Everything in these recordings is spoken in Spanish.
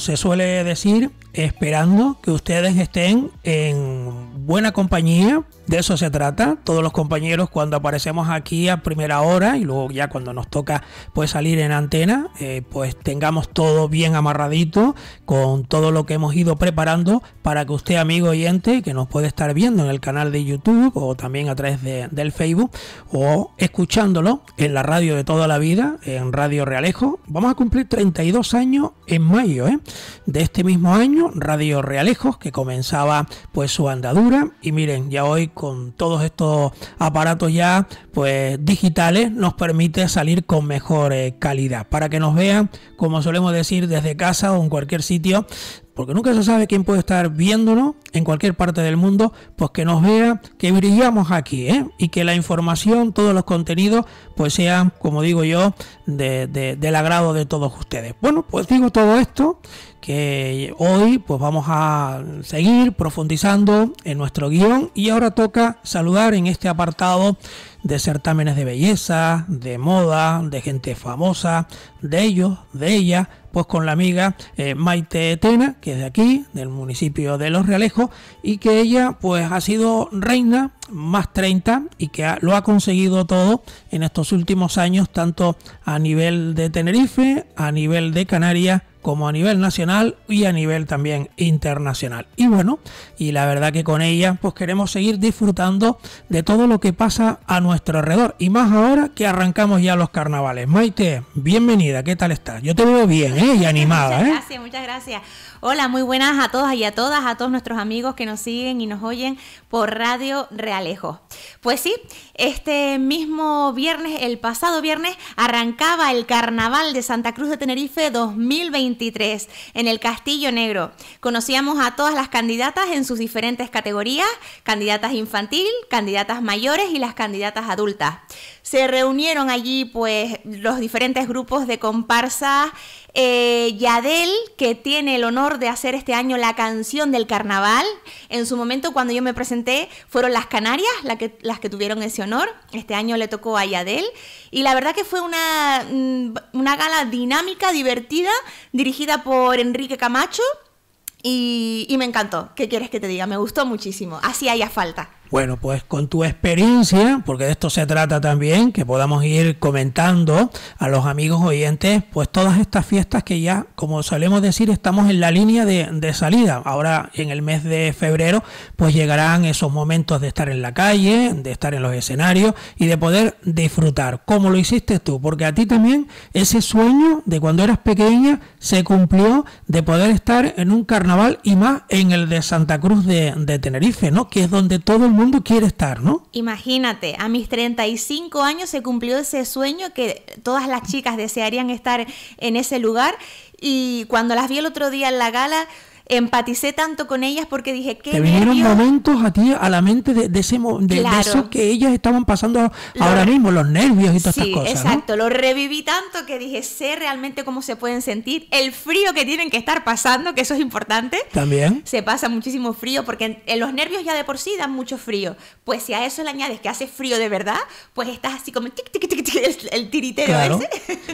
se suele decir, esperando que ustedes estén en buena compañía de eso se trata. Todos los compañeros cuando aparecemos aquí a primera hora y luego ya cuando nos toca pues salir en antena, eh, pues tengamos todo bien amarradito con todo lo que hemos ido preparando para que usted amigo oyente que nos puede estar viendo en el canal de YouTube o también a través del Facebook o escuchándolo en la radio de toda la vida, en Radio Realejo. Vamos a cumplir 32 años en mayo ¿eh? de este mismo año, Radio Realejos que comenzaba pues su andadura y miren, ya hoy con todos estos aparatos ya pues digitales nos permite salir con mejor eh, calidad para que nos vean como solemos decir desde casa o en cualquier sitio porque nunca se sabe quién puede estar viéndonos en cualquier parte del mundo, pues que nos vea que brillamos aquí, ¿eh? Y que la información, todos los contenidos, pues sean, como digo yo, del agrado de todos ustedes. Bueno, pues digo todo esto, que hoy pues vamos a seguir profundizando en nuestro guión y ahora toca saludar en este apartado de certámenes de belleza, de moda, de gente famosa, de ellos, de ella, pues con la amiga eh, Maite Tena, que es de aquí, del municipio de Los Realejos, y que ella pues ha sido reina más 30 y que lo ha conseguido todo en estos últimos años, tanto a nivel de Tenerife, a nivel de Canarias como a nivel nacional y a nivel también internacional. Y bueno, y la verdad que con ella pues queremos seguir disfrutando de todo lo que pasa a nuestro alrededor y más ahora que arrancamos ya los carnavales. Maite, bienvenida, ¿qué tal estás? Yo te veo bien, ¿eh? Y animada, muchas ¿eh? gracias, muchas gracias. Hola, muy buenas a todas y a todas, a todos nuestros amigos que nos siguen y nos oyen por Radio Realejo. Pues sí, este mismo viernes, el pasado viernes, arrancaba el Carnaval de Santa Cruz de Tenerife 2020 en el Castillo Negro. Conocíamos a todas las candidatas en sus diferentes categorías, candidatas infantil, candidatas mayores y las candidatas adultas se reunieron allí pues los diferentes grupos de comparsas. Eh, Yadel, que tiene el honor de hacer este año la canción del carnaval, en su momento cuando yo me presenté fueron las Canarias las que tuvieron ese honor, este año le tocó a Yadel y la verdad que fue mm, una, gala dinámica, divertida, dirigida por Enrique Camacho y, y me encantó, ¿qué quieres que te diga? Me gustó muchísimo, así haya falta. Bueno, pues con tu experiencia, porque de esto se trata también, que podamos ir comentando a los amigos oyentes, pues todas estas fiestas que ya, como solemos decir, estamos en la línea de, salida. Ahora en el mes de febrero, pues llegarán esos momentos de estar en la calle, de estar en los escenarios y de poder disfrutar, como lo hiciste tú, porque a ti también ese sueño de cuando eras pequeña se cumplió de poder estar en un carnaval y más en el de Santa Cruz de, Tenerife, ¿no? Que es donde todo el mundo quiere estar, ¿no? Imagínate, a mis 35 años se cumplió ese sueño que todas las chicas desearían estar en ese lugar y cuando las vi el otro día en la gala, empaticé tanto con ellas porque dije que... vinieron momentos a ti, a la mente de, ese, eso que ellas estaban pasando ahora mismo, los nervios y todas estas cosas. Exacto, lo reviví tanto que dije, sé realmente cómo se pueden sentir, el frío que tienen que estar pasando, que eso es importante. También. Se pasa muchísimo frío porque en, los nervios ya de por sí dan mucho frío. Pues si a eso le añades que hace frío de verdad, pues estás así como el, tiritero ese.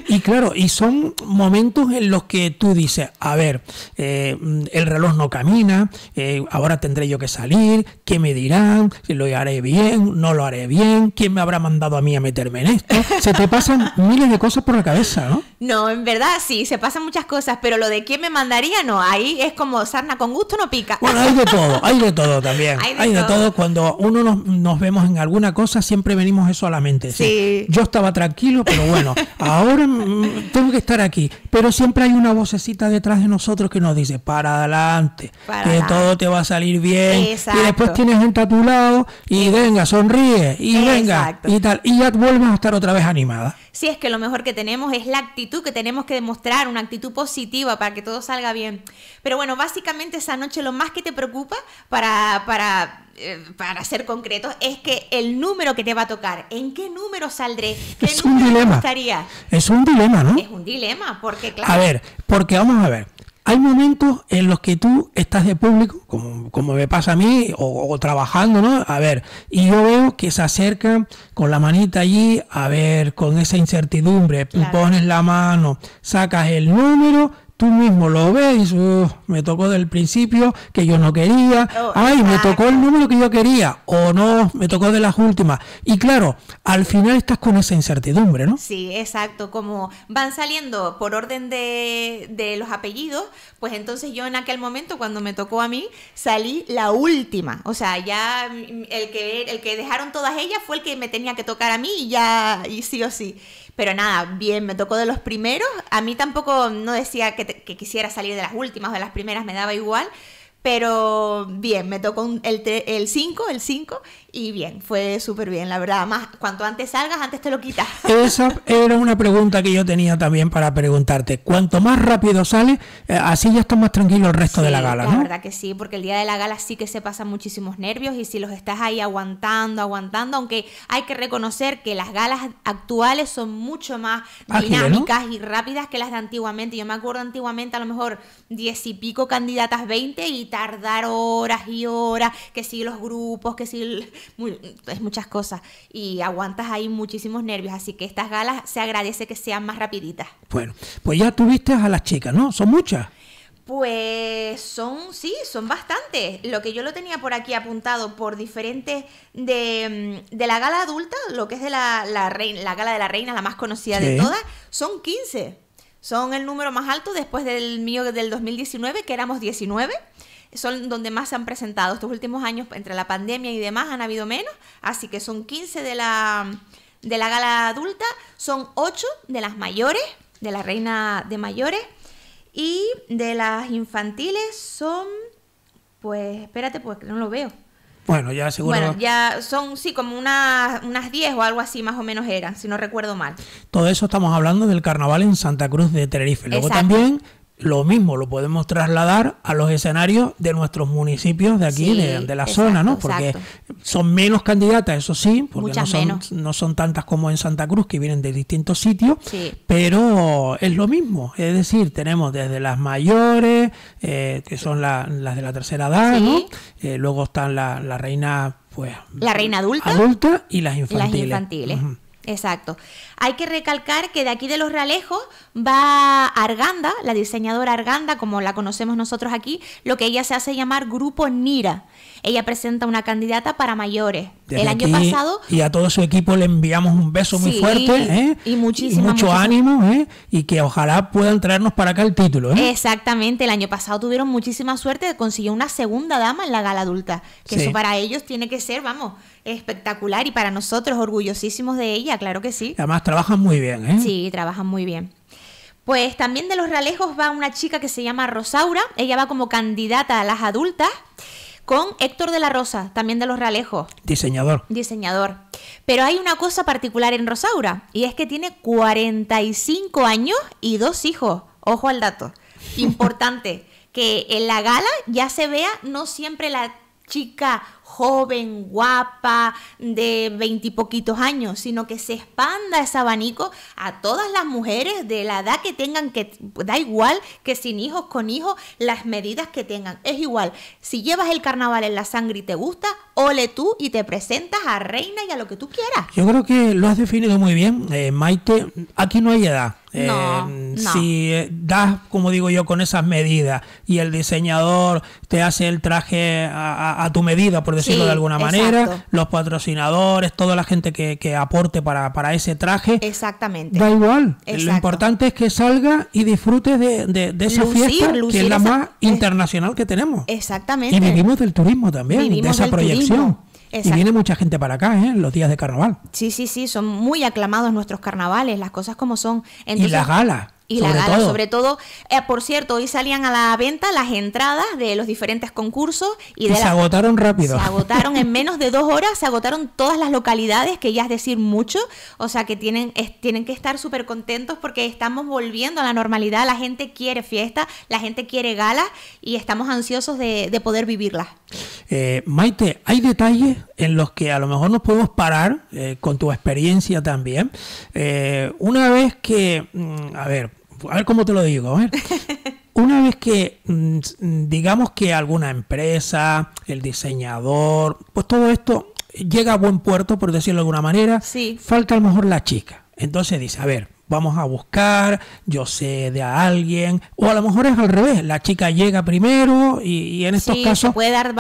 Y claro, y son momentos en los que tú dices, a ver, eh, el el reloj no camina, eh, ahora tendré yo que salir, ¿qué me dirán? Si lo haré bien, no lo haré bien, ¿quién me habrá mandado a mí a meterme en esto? Se te pasan miles de cosas por la cabeza, ¿no? No, en verdad sí, se pasan muchas cosas, pero lo de quién me mandaría, no, ahí es como sarna con gusto no pica. Bueno, hay de todo, hay de todo también. Hay de, todo. Cuando uno nos, vemos en alguna cosa, siempre venimos eso a la mente. Sí. Yo estaba tranquilo, pero bueno, ahora mm, tengo que estar aquí. Pero siempre hay una vocecita detrás de nosotros que nos dice, para adelante, que todo te va a salir bien. Y después tienes gente a tu lado y venga, sonríe, y venga, y tal. Y ya vuelves a estar otra vez animada. Sí, es que lo mejor que tenemos es la actitud que tenemos que demostrar, una actitud positiva para que todo salga bien. Pero bueno, básicamente esa noche lo más que te preocupa para, para eh, para ser concreto, es que el número que te va a tocar, ¿en qué número saldré? es un dilema. Es un dilema, ¿no? Es un dilema, porque claro. A ver, porque vamos a ver. Hay momentos en los que tú estás de público, como, como me pasa a mí, o, trabajando, ¿no? A ver, y yo veo que se acerca con la manita allí, a ver, con esa incertidumbre, pones la mano, sacas el número Tú mismo lo ves, oh, me tocó del principio que yo no quería, oh, ay, me tocó el número que yo quería, o no, me tocó de las últimas. Y claro, al final estás con esa incertidumbre, ¿no? Sí, exacto, como van saliendo por orden de, de los apellidos, pues entonces yo en aquel momento cuando me tocó a mí salí la última, o sea, ya el que, el que dejaron todas ellas fue el que me tenía que tocar a mí y ya, y sí o sí. Pero nada, bien, me tocó de los primeros. A mí tampoco no decía que, quisiera salir de las últimas o de las primeras, me daba igual. Pero bien, me tocó el 5, el 5, y bien, fue súper bien, la verdad. Más, cuanto antes salgas, antes te lo quitas. Esa era una pregunta que yo tenía también para preguntarte. Cuanto más rápido sales, eh, así ya estás más tranquilo el resto de la gala, ¿no? La verdad que sí, porque el día de la gala sí que se pasan muchísimos nervios y si los estás ahí aguantando, aguantando, aunque hay que reconocer que las galas actuales son mucho más dinámicas y rápidas que las de antiguamente. Yo me acuerdo antiguamente a lo mejor diez y pico candidatas, veinte y tardar horas y horas, que si los grupos, que si es pues, muchas cosas y aguantas ahí muchísimos nervios, así que estas galas se agradece que sean más rapiditas. Bueno, pues ya tuviste a las chicas, ¿no? Son muchas. Pues son, sí, son bastantes. Lo que yo lo tenía por aquí apuntado por diferentes de, mm, de la gala adulta, lo que es de la, reina, la gala de la reina, la más conocida de todas, son 15. Son el número más alto después del mío del 2019, que éramos 19 son donde más se han presentado. Estos últimos años, entre la pandemia y demás, han habido menos, así que son 15 de la, de la gala adulta, son 8 de las mayores, de la reina de mayores, y de las infantiles son, pues, espérate, porque pues, no lo veo. Bueno, ya seguro. Bueno, ya son, sí, como unas 10 o algo así, más o menos eran, si no recuerdo mal. Todo eso estamos hablando del carnaval en Santa Cruz de Tenerife. Luego también lo mismo lo podemos trasladar a los escenarios de nuestros municipios de aquí, de, la zona, ¿no? Porque son menos candidatas, eso sí, porque no son, no son tantas como en Santa Cruz, que vienen de distintos sitios, pero es lo mismo. Es decir, tenemos desde las mayores, eh, que son las de la tercera edad, eh, luego están las la reina pues... La reina adulta. Adulta y las infantiles. infantiles. Exacto. Hay que recalcar que de aquí de los Realejos va Arganda, la diseñadora Arganda, como la conocemos nosotros aquí, lo que ella se hace llamar Grupo Nira. Ella presenta una candidata para mayores. el año pasado. Y a todo su equipo le enviamos un beso muy fuerte. Y ¿eh? muchísimo. mucho ánimo. ¿eh? Y que ojalá puedan traernos para acá el título. ¿eh? Exactamente. El año pasado tuvieron muchísima suerte de conseguir una segunda dama en la gala adulta. Que eso para ellos tiene que ser, vamos, espectacular. Y para nosotros, orgullosísimos de ella, claro que sí. Además, trabajan muy bien. ¿eh? Sí, trabajan muy bien. Pues también de los realejos va una chica que se llama Rosaura. Ella va como candidata a las adultas con Héctor de la Rosa, también de los Realejos. Diseñador. Diseñador. Pero hay una cosa particular en Rosaura, y es que tiene 45 años y dos hijos. Ojo al dato. Importante, que en la gala ya se vea no siempre la chica joven, guapa, de veintipoquitos años, sino que se expanda ese abanico a todas las mujeres de la edad que tengan, que da igual que sin hijos, con hijos, las medidas que tengan. Es igual, si llevas el carnaval en la sangre y te gusta, ole tú y te presentas a reina y a lo que tú quieras. Yo creo que lo has definido muy bien, eh, Maite. Aquí no hay edad. Eh, si eh, das, como digo yo, con esas medidas y el diseñador te hace el traje a, tu medida, por decirlo de alguna manera, los patrocinadores, toda la gente que, aporte para, ese traje. Exactamente. Da igual. Lo importante es que salga y disfrutes de, de, esa fiesta, que es la más internacional que tenemos. Exactamente. Y vivimos del turismo también, de esa proyección y viene mucha gente para acá, ¿eh? En los días de carnaval. Sí, sí, sí, son muy aclamados nuestros carnavales, las cosas como son. y las galas. Y la gala, sobre todo. Eh, por cierto, hoy salían a la venta las entradas de los diferentes concursos. Y, se agotaron rápido. Se agotaron en menos de dos horas, se agotaron todas las localidades, que ya es decir mucho. O sea que tienen, tienen que estar súper contentos porque estamos volviendo a la normalidad. La gente quiere fiesta, la gente quiere galas y estamos ansiosos de, de poder vivirlas. Eh, Maite, hay detalles en los que a lo mejor nos podemos parar eh, con tu experiencia también. Eh, una vez que, mm, a ver, a ver cómo te lo digo, a ver. Una vez que mm, digamos que alguna empresa, el diseñador, pues todo esto llega a buen puerto, por decirlo de alguna manera, falta a lo mejor la chica. Entonces dice, a ver, vamos a buscar, yo sé de a alguien, o a lo mejor es al revés, la chica llega primero y, en estos casos se puede dar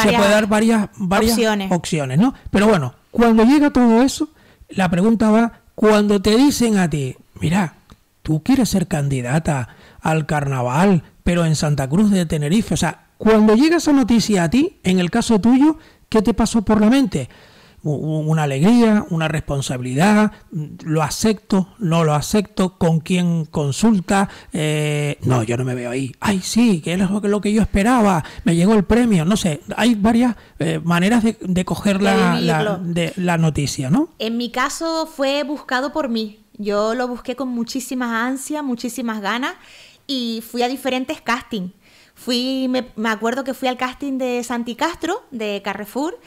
varias, opciones. opciones, ¿no? Pero bueno, cuando llega todo eso, la pregunta va, cuando te dicen a ti, mira, tú quieres ser candidata al carnaval, pero en Santa Cruz de Tenerife, o sea, cuando llega esa noticia a ti, en el caso tuyo, ¿qué te pasó por la mente? una alegría, una responsabilidad, lo acepto, no lo acepto, con quién consulta, eh, no, yo no me veo ahí, ay sí, que es lo que yo esperaba, me llegó el premio, no sé, hay varias eh, maneras de, de coger la, la noticia, ¿no? En mi caso fue buscado por mí, yo lo busqué con muchísimas ansias, muchísimas ganas y fui a diferentes castings Fui, me, acuerdo que fui al casting de Santi Castro, de Carrefour.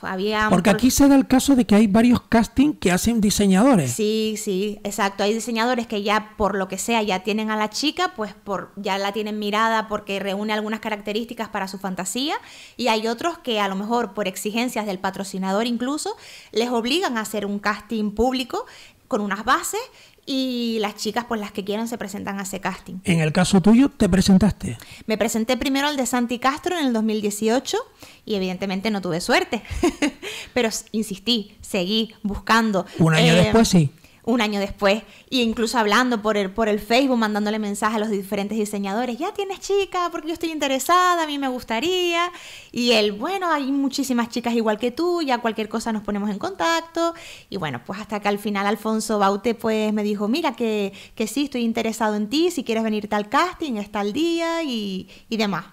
Había Porque aquí se da el caso de que hay varios castings que hacen diseñadores. Sí, sí, exacto. Hay diseñadores que ya por lo que sea ya tienen a la chica, pues por, ya la tienen mirada porque reúne algunas características para su fantasía. Y hay otros que a lo mejor por exigencias del patrocinador incluso, les obligan a hacer un casting público con unas bases y las chicas pues las que quieran se presentan a ese casting. En el caso tuyo, ¿te presentaste? Me presenté primero al de Santi Castro en el 2018 y evidentemente no tuve suerte, pero insistí, seguí buscando. Un año eh, después sí un año después, e incluso hablando por el, por el Facebook, mandándole mensajes a los diferentes diseñadores, ya tienes chica, porque yo estoy interesada, a mí me gustaría, y él, bueno, hay muchísimas chicas igual que tú, ya cualquier cosa nos ponemos en contacto, y bueno, pues hasta que al final Alfonso Baute pues me dijo, mira que, que sí, estoy interesado en ti, si quieres venir al casting, está el día y, y demás.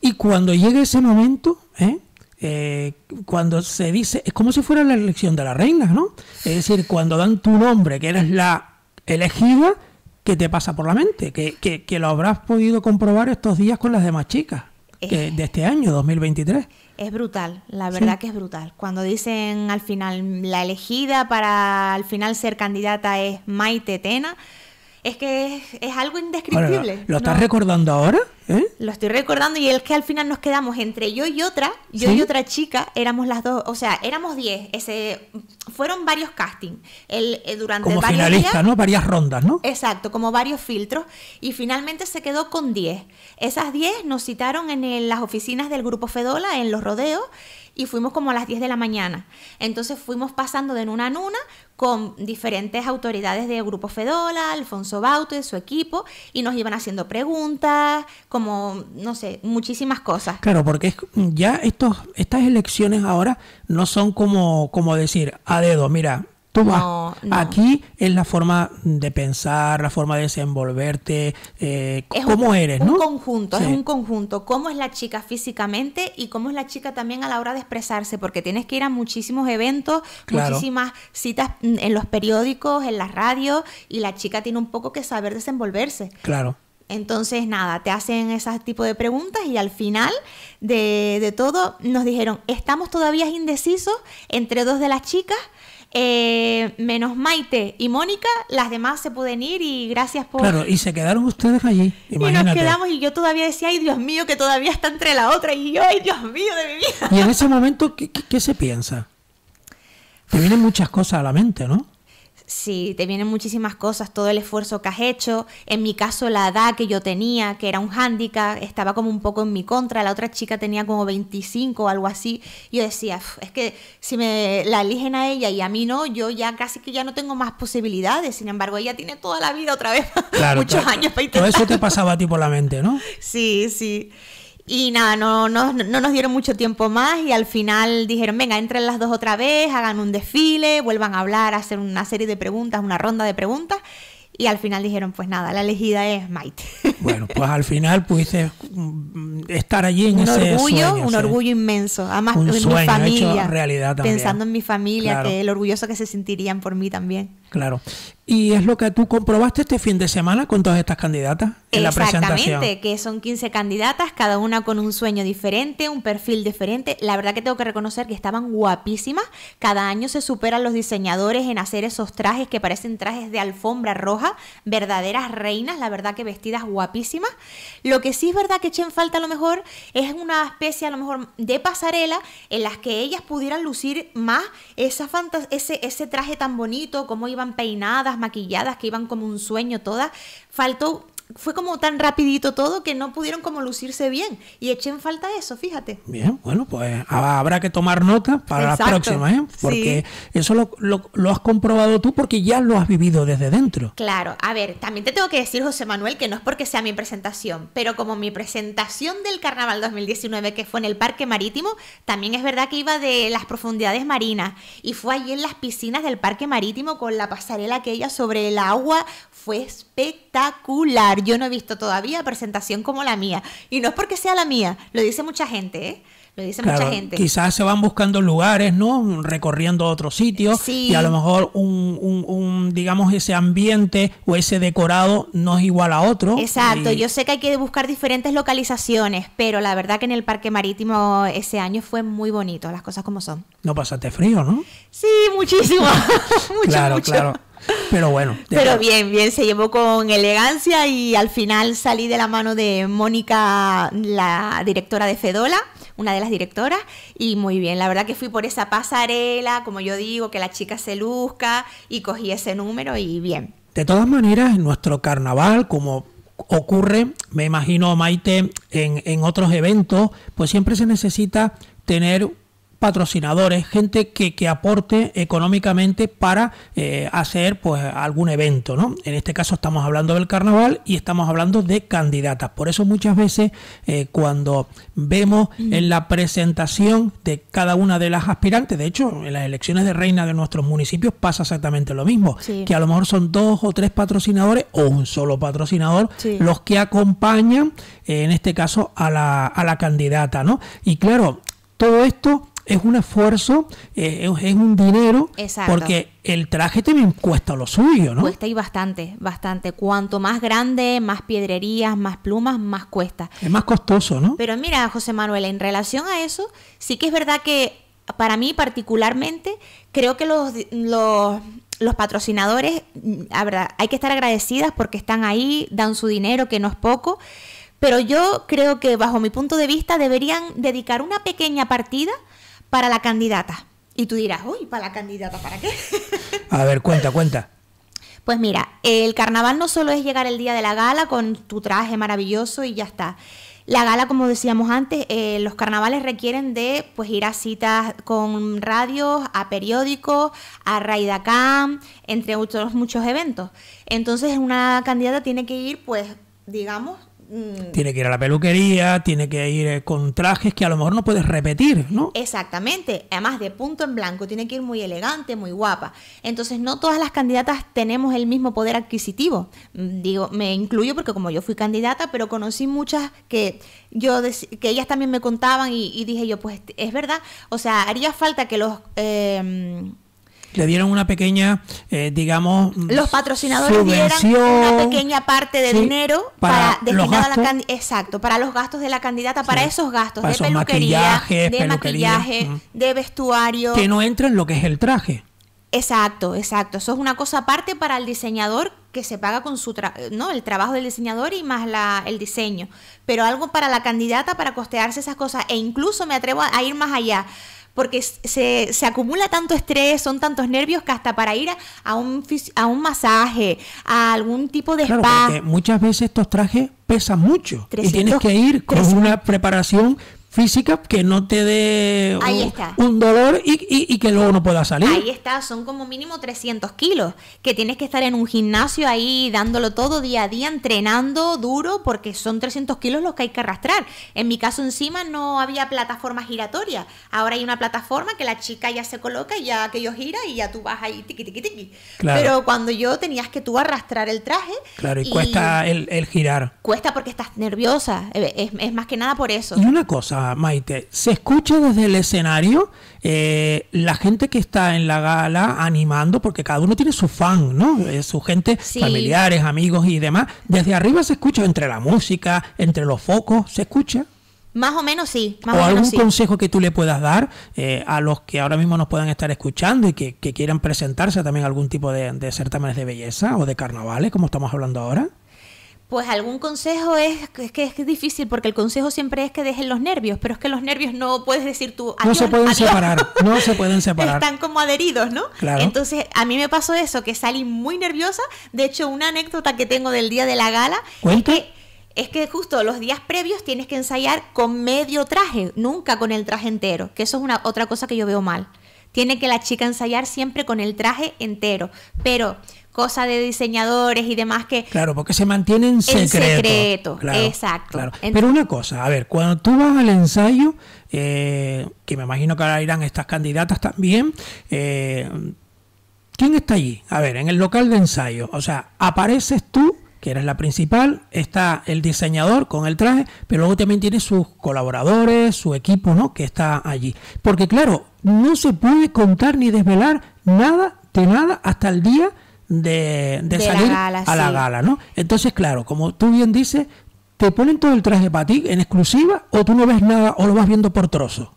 Y cuando llega ese momento, ¿eh? eh, cuando se dice, es como si fuera la elección de la reina, ¿no? Es decir, cuando dan tu nombre, que eres la elegida, ¿qué te pasa por la mente? Que, que, lo habrás podido comprobar estos días con las demás chicas de este año, 2023. Es brutal, la verdad que es brutal. Cuando dicen al final, la elegida para al final ser candidata es Maite Tena es que es, algo indescriptible. ¿Lo estás recordando ahora? ¿Eh? Lo estoy recordando y es que al final nos quedamos entre yo y otra, yo y otra chica, éramos las dos, o sea, éramos diez, ese, fueron varios castings, el, eh, durante como ¿no? Varias rondas, ¿no? Exacto, como varios filtros y finalmente se quedó con diez. Esas diez nos citaron en las oficinas del grupo Fedola, en los rodeos y fuimos como a las 10 de la mañana. Entonces fuimos pasando de una en una con diferentes autoridades de Grupo Fedola, Alfonso Baute, su equipo, y nos iban haciendo preguntas, como, no sé, muchísimas cosas. Claro, porque ya estos, estas elecciones ahora no son como, como decir a dedo, mira, Aquí es la forma de pensar, la forma de desenvolverte, eh, cómo eres, ¿no? Es Un conjunto, es un conjunto. Cómo es la chica físicamente y cómo es la chica también a la hora de expresarse, porque tienes que ir a muchísimos eventos, muchísimas citas en los periódicos, en las radio, y la chica tiene un poco que saber desenvolverse. Claro. Entonces, nada, te hacen ese tipo de preguntas y al final de, todo nos dijeron, estamos todavía indecisos entre dos de las chicas eh, menos Maite y Mónica, las demás se pueden ir y gracias por... Claro, y se quedaron ustedes allí. Y nos quedamos y yo todavía decía, ay Dios mío, que todavía está entre la otra y yo, ay Dios mío de mi vida. Y en ese momento, ¿qué, qué se piensa? Te vienen muchas cosas a la mente, ¿no? Sí, te vienen muchísimas cosas, todo el esfuerzo que has hecho, en mi caso la edad que yo tenía, que era un hándicap, estaba como un poco en mi contra, la otra chica tenía como 25 o algo así, yo decía, es que si me la eligen a ella y a mí no, yo ya casi que ya no tengo más posibilidades, sin embargo ella tiene toda la vida otra vez, muchos años para Todo eso te pasaba a ti por la mente, ¿no? Sí, sí. Y nada, no, no, no, nos dieron mucho tiempo más y al final dijeron, venga, entren las dos otra vez, hagan un desfile, vuelvan a hablar, a hacer una serie de preguntas, una ronda de preguntas. Y al final dijeron, pues nada, la elegida es Maite. Bueno, pues al final pudiste mm, estar allí en un orgullo, un orgullo inmenso. Además, un mi familia, realidad pensando en mi familia, que el orgulloso que se sentirían por mí también. Claro. Y es lo que tú comprobaste este fin de semana con todas estas candidatas en la presentación. Exactamente, que son 15 candidatas, cada una con un sueño diferente, un perfil diferente. La verdad que tengo que reconocer que estaban guapísimas. Cada año se superan los diseñadores en hacer esos trajes que parecen trajes de alfombra roja, verdaderas reinas, la verdad que vestidas guapísimas. Lo que sí es verdad que echen falta a lo mejor es una especie a lo mejor de pasarela en las que ellas pudieran lucir más esa ese, ese traje tan bonito, como iban peinadas, maquilladas, que iban como un sueño todas. Faltó fue como tan rapidito todo que no pudieron como lucirse bien. Y eché en falta eso, fíjate. Bien, bueno, pues habrá que tomar nota para la próxima, ¿eh? Porque eso lo, has comprobado tú porque ya lo has vivido desde dentro. Claro, a ver, también te tengo que decir, José Manuel, que no es porque sea mi presentación, pero como mi presentación del Carnaval 2019, que fue en el Parque Marítimo, también es verdad que iba de las profundidades marinas. Y fue allí en las piscinas del Parque Marítimo con la pasarela aquella sobre el agua. Fue espectacular. Yo no he visto todavía presentación como la mía. Y no es porque sea la mía, lo dice mucha gente, ¿eh? Lo dice mucha gente. Quizás se van buscando lugares, ¿no? Recorriendo otros sitios. Y a lo mejor un, digamos, ese ambiente o ese decorado no es igual a otro. Exacto. Yo sé que hay que buscar diferentes localizaciones, pero la verdad que en el Parque Marítimo ese año fue muy bonito, las cosas como son. No pasaste frío, ¿no? Sí, muchísimo. mucho, claro, claro. Pero bueno. Pero bien, bien, se llevó con elegancia y al final salí de la mano de Mónica, la directora de Fedola una de las directoras, y muy bien. La verdad que fui por esa pasarela, como yo digo, que la chica se luzca, y cogí ese número y bien. De todas maneras, en nuestro carnaval, como ocurre, me imagino, Maite, en, en otros eventos, pues siempre se necesita tener patrocinadores, gente que, aporte económicamente para eh, hacer pues algún evento, ¿no? En este caso estamos hablando del carnaval y estamos hablando de candidatas. Por eso muchas veces eh, cuando vemos mm. en la presentación de cada una de las aspirantes, de hecho en las elecciones de reina de nuestros municipios pasa exactamente lo mismo, que a lo mejor son dos o tres patrocinadores o un solo patrocinador los que acompañan, eh, en este caso, a la, a la candidata, ¿no? Y claro, todo esto es un esfuerzo, eh, es un dinero, porque el traje también cuesta lo suyo, ¿no? Cuesta y bastante, bastante. Cuanto más grande, más piedrerías, más plumas, más cuesta. Es más costoso, ¿no? Pero mira, José Manuel, en relación a eso, sí que es verdad que para mí particularmente, creo que los, los, los patrocinadores, la verdad, hay que estar agradecidas porque están ahí, dan su dinero, que no es poco. Pero yo creo que bajo mi punto de vista deberían dedicar una pequeña partida para la candidata. Y tú dirás, uy, ¿para la candidata para qué? A ver, cuenta, cuenta. Pues mira, el carnaval no solo es llegar el día de la gala con tu traje maravilloso y ya está. La gala, como decíamos antes, eh, los carnavales requieren de pues ir a citas con radios, a periódicos, a Raidacam, entre otros muchos eventos. Entonces una candidata tiene que ir, pues, digamos, Mm. tiene que ir a la peluquería, tiene que ir eh, con trajes que a lo mejor no puedes repetir, ¿no? Exactamente. Además, de punto en blanco, tiene que ir muy elegante, muy guapa. Entonces, no todas las candidatas tenemos el mismo poder adquisitivo. Mm, digo, me incluyo porque como yo fui candidata, pero conocí muchas que yo que ellas también me contaban y, dije yo, pues es verdad. O sea, haría falta que los em, le dieron una pequeña, eh, digamos, los patrocinadores dieran una pequeña parte de dinero para, exacto, para los gastos de la candidata, para esos gastos de peluquería, de maquillaje, mm. de vestuario, que no entra en lo que es el traje. Exacto, exacto. Eso es una cosa aparte para el diseñador que se paga con su no el trabajo del diseñador y más la, el diseño, pero algo para la candidata para costearse esas cosas e incluso me atrevo a ir más allá porque se, se acumula tanto estrés, son tantos nervios que hasta para ir a, un, a un masaje, a algún tipo de spa. muchas veces estos trajes pesan mucho y tienes que ir con una preparación física que no te dé un, dolor y, que luego no pueda salir. Ahí está, son como mínimo 300 kilos, que tienes que estar en un gimnasio ahí dándolo todo día a día, entrenando duro, porque son 300 kilos los que hay que arrastrar. En mi caso encima no había plataforma giratoria, ahora hay una plataforma que la chica ya se coloca, y ya que yo gira y ya tú vas ahí tiqui tiqui tiqui. Pero cuando yo tenías que tú arrastrar el traje... Claro, y, cuesta el, girar. Cuesta porque estás nerviosa, eh, es más que nada por eso. Y una cosa, Maite. ¿Se escucha desde el escenario eh, la gente que está en la gala animando? Porque cada uno tiene su fan, ¿no? Eh, su gente, familiares, amigos y demás. ¿Desde arriba se escucha entre la música, entre los focos? ¿Se escucha? Más o menos sí. ¿O, algún consejo que tú le puedas dar eh, a los que ahora mismo nos puedan estar escuchando y que, quieran presentarse a también algún tipo de, de certámenes de belleza o de carnavales, como estamos hablando ahora? Pues algún consejo es, es que es difícil porque el consejo siempre es que dejen los nervios, pero es que los nervios no puedes decir tú. no se pueden separar, no se pueden separar. Están como adheridos, ¿no? Claro. Entonces a mí me pasó eso, que salí muy nerviosa. De hecho, una anécdota que tengo del día de la gala es que es que justo los días previos tienes que ensayar con medio traje, nunca con el traje entero, que eso es una otra cosa que yo veo mal. Tiene que la chica ensayar siempre con el traje entero, pero cosa de diseñadores y demás que... Claro, porque se mantienen en secreto. exacto. Pero una cosa, a ver, cuando tú vas al ensayo, eh, que me imagino que ahora irán estas candidatas también, eh, ¿quién está allí? A ver, en el local de ensayo, o sea, apareces tú que eres la principal, está el diseñador con el traje, pero luego también tiene sus colaboradores, su equipo, ¿no? Que está allí. Porque claro, no se puede contar ni desvelar nada de nada hasta el día de, de, salir a la gala, ¿no? Entonces, claro, como tú bien dices, ¿te ponen todo el traje para ti en exclusiva o tú no ves nada o lo vas viendo por trozo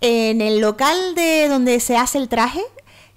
En el local de donde se hace el traje,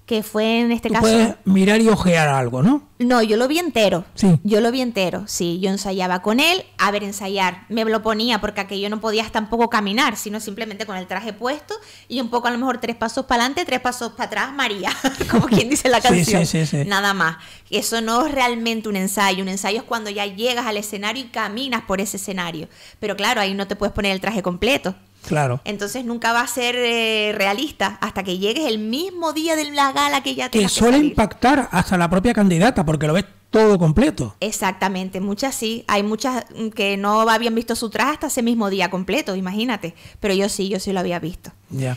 que fue en este caso. mirar y ojear algo, ¿no? No, yo lo vi entero. Sí. Yo lo vi entero, sí. Yo ensayaba con él, a ver, ensayar. Me lo ponía porque aquello no podías tampoco caminar, sino simplemente con el traje puesto y un poco a lo mejor tres pasos para adelante, tres pasos para atrás, María, como quien dice la canción. Sí, sí, Nada más. Eso no es realmente un ensayo. Un ensayo es cuando ya llegas al escenario y caminas por ese escenario. Pero claro, ahí no te puedes poner el traje completo. Claro. Entonces nunca va a ser eh, realista hasta que llegues el mismo día de la gala que ya te. Que suele impactar hasta la propia candidata, porque lo ves todo completo. Exactamente, muchas sí. Hay muchas mm, que no habían visto su traje hasta ese mismo día completo, imagínate. Pero yo sí, yo sí lo había visto. Ya.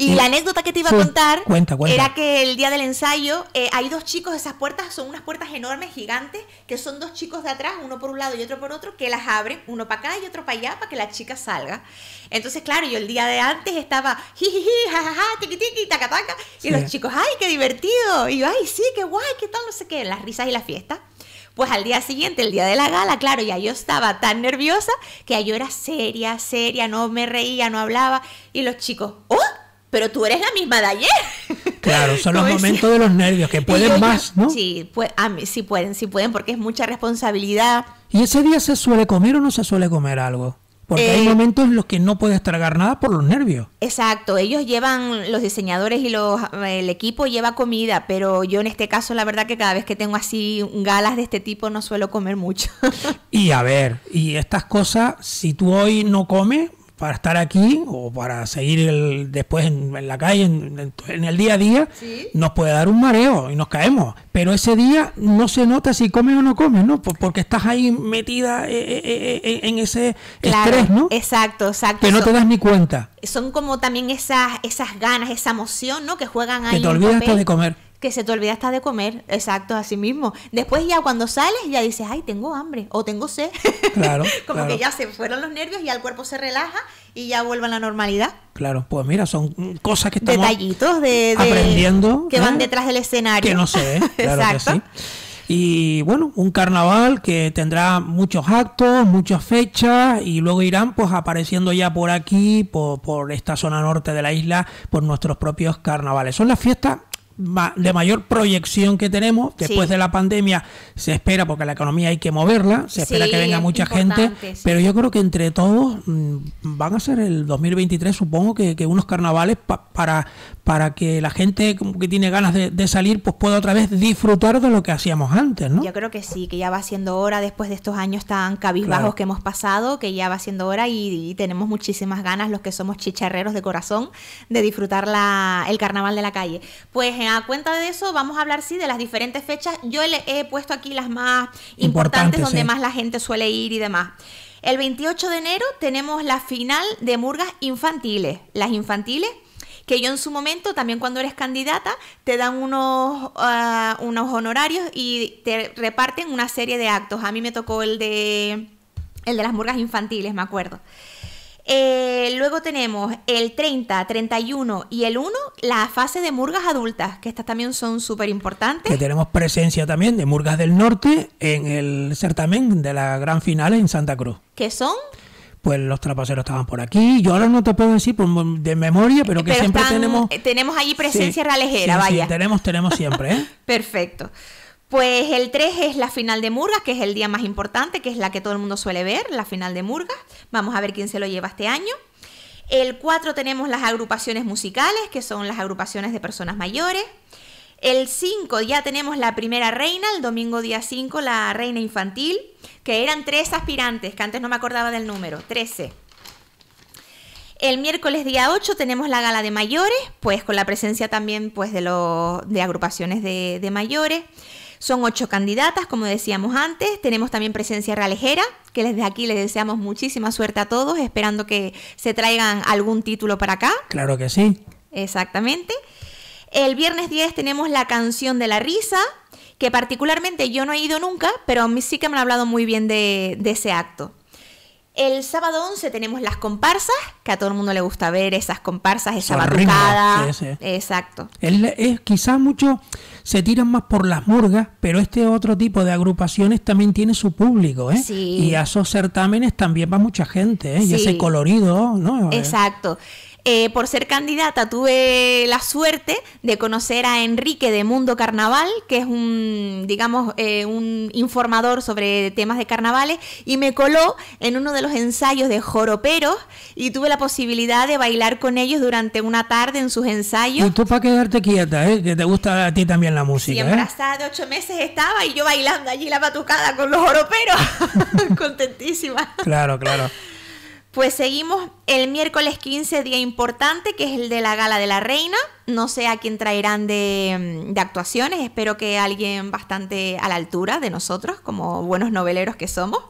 Y mm. la anécdota que te iba a contar era que el día del ensayo eh, hay dos chicos, esas puertas son unas puertas enormes, gigantes, que son dos chicos de atrás, uno por un lado y otro por otro, que las abren, uno para acá y otro para allá, para que la chica salga. Entonces, claro, yo el día de antes estaba jijiji, jajaja, tiqui tiqui, taca taca, y los chicos, ay, qué divertido, y yo, ay, sí, qué guay, qué tal, no sé qué, las risas y la fiesta. Pues al día siguiente, el día de la gala, claro, ya yo estaba tan nerviosa que yo era seria, seria, no me reía, no hablaba, y los chicos, ¡oh! pero tú eres la misma de ayer. Claro, son los momentos de los nervios, que pueden más, ¿no? Sí, pues, a sí pueden, sí pueden, porque es mucha responsabilidad. ¿Y ese día se suele comer o no se suele comer algo? Porque hay eh, momentos en los que no puedes tragar nada por los nervios. Exacto, ellos llevan, los diseñadores y los, el equipo lleva comida, pero yo en este caso la verdad que cada vez que tengo así galas de este tipo no suelo comer mucho. y a ver, y estas cosas, si tú hoy no comes, para estar aquí o para seguir después en, la calle, en, el día a día, nos puede dar un mareo y nos caemos. Pero ese día no se nota si comes o no comes, ¿no? Porque estás ahí metida eh, eh, eh, en ese estrés, ¿no? Exacto, exacto. Que no te das ni cuenta. Son como también esas, esas ganas, esa emoción, ¿no? Que juegan ahí. te olvidas de comer que se te olvida hasta de comer, exacto, así mismo. Después ya cuando sales ya dices, ay, tengo hambre o tengo sed. Claro. Como que ya se fueron los nervios y ya el cuerpo se relaja y ya vuelve a la normalidad. Claro, pues mira, son cosas que estamos Detallitos de, aprendiendo. Que van ¿eh? detrás del escenario. Que no sé, ¿eh? claro exacto. que sí. Y bueno, un carnaval que tendrá muchos actos, muchas fechas y luego irán pues apareciendo ya por aquí, por esta zona norte de la isla, por nuestros propios carnavales. Son las fiestas de mayor proyección que tenemos después de la pandemia se espera porque la economía hay que moverla se espera que venga mucha gente pero yo creo que entre todos mm, van a ser el 2023 supongo que, unos carnavales para para que la gente que tiene ganas de, salir pues pueda otra vez disfrutar de lo que hacíamos antes ¿no? yo creo que sí que ya va siendo hora después de estos años tan cabizbajos que hemos pasado que ya va siendo hora y, tenemos muchísimas ganas los que somos chicharreros de corazón de disfrutar la, el carnaval de la calle pues en eh, cuenta de eso, vamos a hablar sí de las diferentes fechas. Yo le he puesto aquí las más importantes, donde más la gente suele ir y demás. El 28 de enero tenemos la final de murgas infantiles. Las infantiles que yo en su momento, también cuando eres candidata, te dan unos, ah, unos honorarios y te reparten una serie de actos. A mí me tocó el de, el de las murgas infantiles, me acuerdo. Eh, luego tenemos el 30, 31 y el 1, la fase de murgas adultas, que estas también son súper importantes. Que tenemos presencia también de murgas del norte en el certamen de la gran final en Santa Cruz. ¿Qué son? pues los trapaceros estaban por aquí. Yo ahora no te puedo decir de memoria, pero que siempre tenemos. Eh, tenemos allí presencia sí, realejera, vaya. Sí, tenemos, tenemos siempre, ¿eh? Perfecto. Pues el 3 es la final de Murgas, que es el día más importante, que es la que todo el mundo suele ver, la final de Murgas. Vamos a ver quién se lo lleva este año. El 4 tenemos las agrupaciones musicales, que son las agrupaciones de personas mayores. El 5 ya tenemos la primera reina, el domingo día 5 la reina infantil, que eran tres aspirantes, que antes no me acordaba del número, 13. El miércoles día 8 tenemos la gala de mayores, pues con la presencia también pues, de, agrupaciones de mayores. Son ocho candidatas, como decíamos antes. Tenemos también presencia realejera, que desde aquí les deseamos muchísima suerte a todos, esperando que se traigan algún título para acá. Claro que sí. Exactamente. El viernes 10 tenemos la canción de la risa, que particularmente yo no he ido nunca, pero a mí sí que me han hablado muy bien de ese acto. El sábado 11 tenemos las comparsas, que a todo el mundo le gusta ver esas comparsas, esa barrucada. Exacto. Es, quizás mucho se tiran más por las murgas, pero este otro tipo de agrupaciones también tiene su público, ¿eh? Y a esos certámenes también va mucha gente, ¿eh? Y ese colorido, ¿no? Exacto. Eh, por ser candidata tuve la suerte de conocer a Enrique de Mundo Carnaval, que es un, digamos, eh, un informador sobre temas de carnavales, y me coló en uno de los ensayos de joroperos y tuve la posibilidad de bailar con ellos durante una tarde en sus ensayos. Y tú para quedarte quieta, ¿eh? que te gusta a ti también la música. Y ¿eh? embarazada de ocho meses estaba y yo bailando allí la batucada con los joroperos, contentísima. Claro, claro. Pues seguimos el miércoles 15, día importante, que es el de la Gala de la Reina. No sé a quién traerán de, mm, actuaciones, espero que alguien bastante a la altura de nosotros, como buenos noveleros que somos.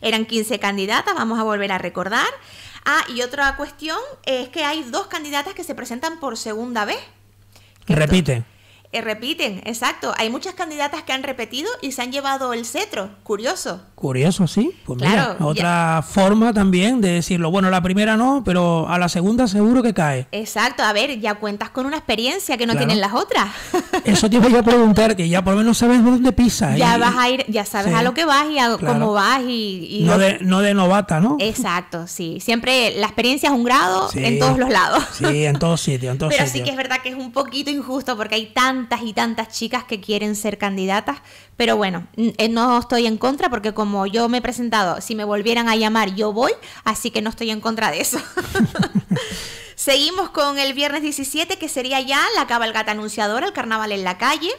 Eran 15 candidatas, vamos a volver a recordar. Ah, y otra cuestión es que hay dos candidatas que se presentan por segunda vez. Repite. Eh, repiten, exacto. Hay muchas candidatas que han repetido y se han llevado el cetro. Curioso. Curioso, sí. Pues mira, otra forma también de decirlo. Bueno, la primera no, pero a la segunda seguro que cae. Exacto. A ver, ya cuentas con una experiencia que no tienen las otras. Eso te voy a preguntar, que ya por lo menos sabes dónde pisa ¿eh? Ya vas a ir, ya sabes a lo que vas y a cómo vas y... no, de, novata, ¿no? Exacto, sí. Siempre la experiencia es un grado en todos los lados. Sí, en todos sitios, en todos Pero sí que es verdad que es un poquito injusto porque hay tantos tantas y tantas chicas que quieren ser candidatas, pero bueno, eh, no estoy en contra porque como yo me he presentado, si me volvieran a llamar yo voy, así que no estoy en contra de eso. Seguimos con el viernes 17, que sería ya la cabalgata anunciadora, el carnaval en la calle.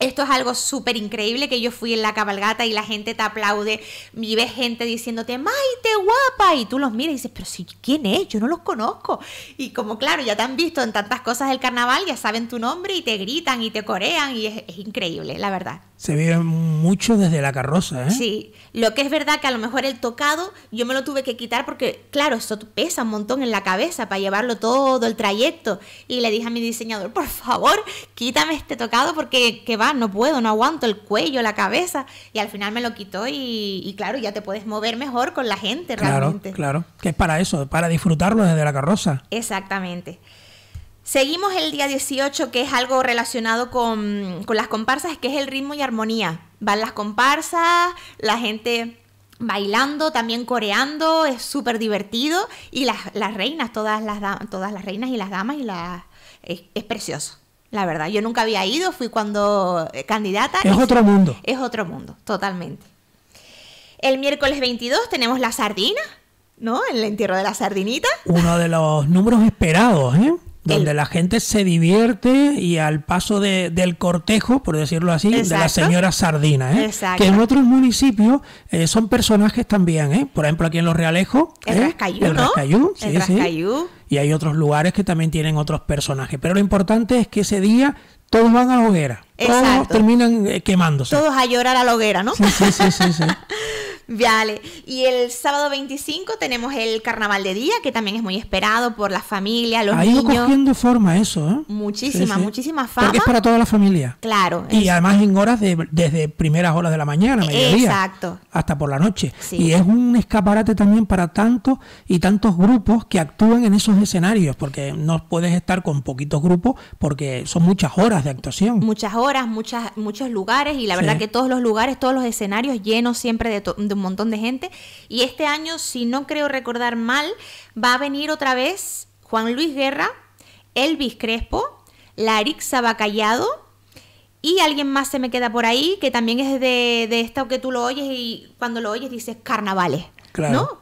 Esto es algo súper increíble que yo fui en la cabalgata y la gente te aplaude y ves gente diciéndote, Maite, guapa, y tú los miras y dices, pero si, ¿quién es? Yo no los conozco. Y como claro, ya te han visto en tantas cosas del carnaval, ya saben tu nombre y te gritan y te corean y es, increíble, la verdad. Se vive mucho desde la carroza, ¿eh? Sí, lo que es verdad que a lo mejor el tocado yo me lo tuve que quitar porque, claro, eso pesa un montón en la cabeza para llevarlo todo el trayecto. Y le dije a mi diseñador, por favor, quítame este tocado porque que va Ah, no puedo, no aguanto el cuello, la cabeza, y al final me lo quitó y, claro, ya te puedes mover mejor con la gente realmente. Claro, claro, que es para eso, para disfrutarlo desde la carroza. Exactamente. Seguimos el día 18, que es algo relacionado con, las comparsas, que es el ritmo y armonía. Van las comparsas, la gente bailando, también coreando, es súper divertido. Y las, reinas, todas las, todas las reinas y las damas, y las, es precioso. La verdad, yo nunca había ido, fui cuando eh, candidata. Es otro mundo. Es otro mundo, totalmente. El miércoles 22 tenemos la sardina, ¿no? El entierro de la sardinita. Uno de los números esperados, ¿eh? donde la gente se divierte y al paso del cortejo, por decirlo así, de la señora Sardina, ¿eh? que en otros municipios eh, son personajes también, ¿eh? por ejemplo aquí en Los Realejos, el ¿eh? Rascayú, el sí, el y hay otros lugares que también tienen otros personajes. Pero lo importante es que ese día todos van a la hoguera. Todos terminan eh, quemándose. Todos a llorar a la hoguera, ¿no? sí, sí, sí. sí. Vale. Y el sábado 25 tenemos el carnaval de día, que también es muy esperado por la familia, los niños. Ha ido cogiendo forma eso, ¿eh? Muchísima, muchísima fama. es para toda la familia. Claro. Y además en horas desde primeras horas de la mañana, mediodía. Exacto. Hasta por la noche. Y es un escaparate también para tantos y tantos grupos que actúan en esos escenarios, porque no puedes estar con poquitos grupos porque son muchas horas de actuación. Muchas horas, muchas, muchos lugares y la verdad que todos los lugares, todos los escenarios llenos siempre de montón de gente. Y este año, si no creo recordar mal, va a venir otra vez Juan Luis Guerra, Elvis Crespo, Larixa Bacallado y alguien más se me queda por ahí que también es de, de esta que tú lo oyes y cuando lo oyes dices carnavales. Claro,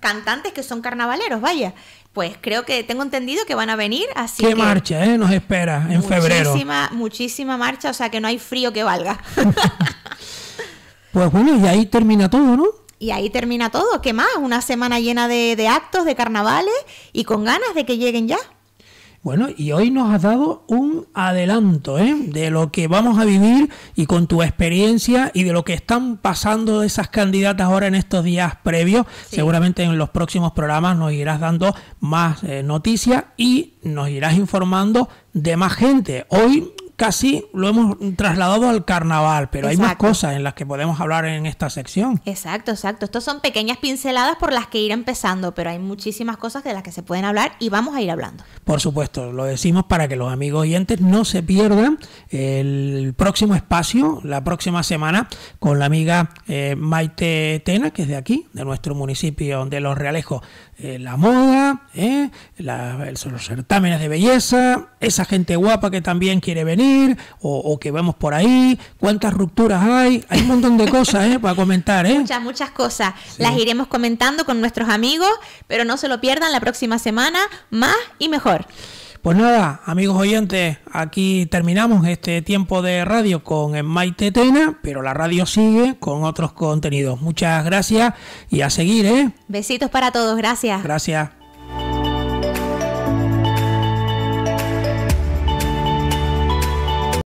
cantantes que son carnavaleros, vaya. Pues creo que tengo entendido que van a venir, así ¿Qué que marcha, eh? Nos espera en febrero. muchísima marcha, o sea que no hay frío que valga. Pues bueno, y ahí termina todo, ¿no? Y ahí termina todo. ¿Qué más? Una semana llena de, actos, de carnavales y con ganas de que lleguen ya. Bueno, y hoy nos has dado un adelanto ¿eh? de lo que vamos a vivir y con tu experiencia y de lo que están pasando esas candidatas ahora en estos días previos. Seguramente en los próximos programas nos irás dando más eh, noticias y nos irás informando de más gente. Hoy casi lo hemos trasladado al carnaval, pero hay más cosas en las que podemos hablar en esta sección. Exacto, exacto. Estos son pequeñas pinceladas por las que ir empezando, pero hay muchísimas cosas de las que se pueden hablar y vamos a ir hablando. Por supuesto, lo decimos para que los amigos oyentes no se pierdan el próximo espacio, la próxima semana, con la amiga eh, Maite Tena, que es de aquí, de nuestro municipio de Los Realejos eh, la moda, eh, los certámenes de belleza, esa gente guapa que también quiere venir o, que vemos por ahí, cuántas rupturas hay, hay un montón de cosas eh, para comentar. Eh. Muchas, muchas cosas. Las iremos comentando con nuestros amigos, pero no se lo pierdan la próxima semana, más y mejor. Pues nada, amigos oyentes, aquí terminamos este tiempo de radio con Maite Tena, pero la radio sigue con otros contenidos. Muchas gracias y a seguir, ¿eh? Besitos para todos, gracias. Gracias.